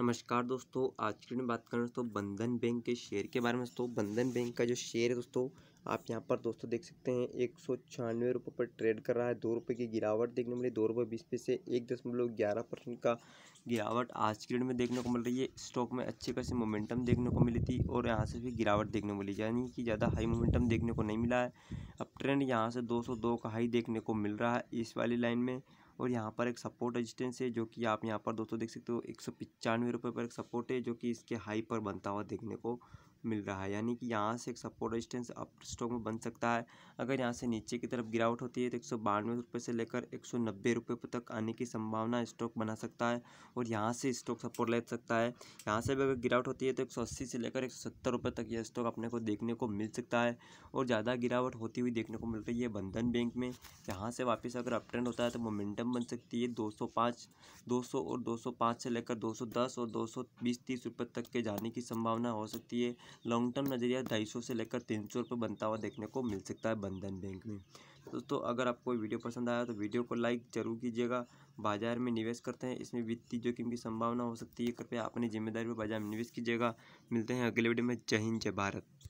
नमस्कार दोस्तों आज की में बात करें दोस्तों बंधन बैंक के शेयर के बारे में दोस्तों बंधन बैंक का जो शेयर है दोस्तों आप यहाँ पर दोस्तों देख सकते हैं एक सौ छियानवे रुपये पर ट्रेड कर रहा है दो रुपये की गिरावट देखने मिली दो रुपये बीस पैसे एक दशमलव ग्यारह परसेंट का गिरावट आज की डेट में देखने को मिल रही है स्टॉक में अच्छे खासी मोमेंटम देखने को मिली थी और यहाँ से भी गिरावट देखने को मिली यानी कि ज़्यादा हाई मोमेंटम देखने को नहीं मिला है अब ट्रेंड यहाँ से दो सौ दो का हाई देखने को मिल रहा है इस वाली लाइन में और यहाँ पर एक सपोर्ट रजिस्टेंस है जो कि आप यहाँ पर दोस्तों देख सकते हो एक सौ पर एक सपोर्ट है जो कि इसके हाई पर बनता हुआ देखने को मिल रहा है यानी कि यहाँ से एक सपोर्ट रेजिस्टेंस अप स्टॉक में बन सकता है अगर यहाँ से नीचे की तरफ गिरावट होती है तो एक सौ बानवे रुपये से लेकर एक सौ नब्बे रुपये तक आने की संभावना स्टॉक बना सकता है और यहाँ से स्टॉक सपोर्ट ले सकता है यहाँ से भी अगर गिरावट होती है तो एक सौ अस्सी से लेकर एक सौ सत्तर रुपये तक यह स्टॉक अपने को देखने को मिल सकता है और ज़्यादा गिरावट होती हुई देखने को मिल रही है बंधन बैंक में यहाँ से वापस अगर अप ट्रेंड होता है तो मोमेंटम बन सकती है दो सौ पाँच दो सौ और दो सौ पाँच से लेकर दो सौ दस और दो सौ बीस तीस रुपये तक के जाने की संभावना हो सकती है लॉन्ग टर्म नज़रिया ढाई सौ से लेकर तीन सौ रुपये बनता हुआ देखने को मिल सकता है बंधन बैंक में दोस्तों अगर आपको वीडियो पसंद आया तो वीडियो को लाइक जरूर कीजिएगा बाजार में निवेश करते हैं इसमें वित्तीय जोखिम की संभावना हो सकती है कृपया अपनी जिम्मेदारी पर बाजार में निवेश कीजिएगा मिलते हैं अगले वीडियो में जय हिंद जय भारत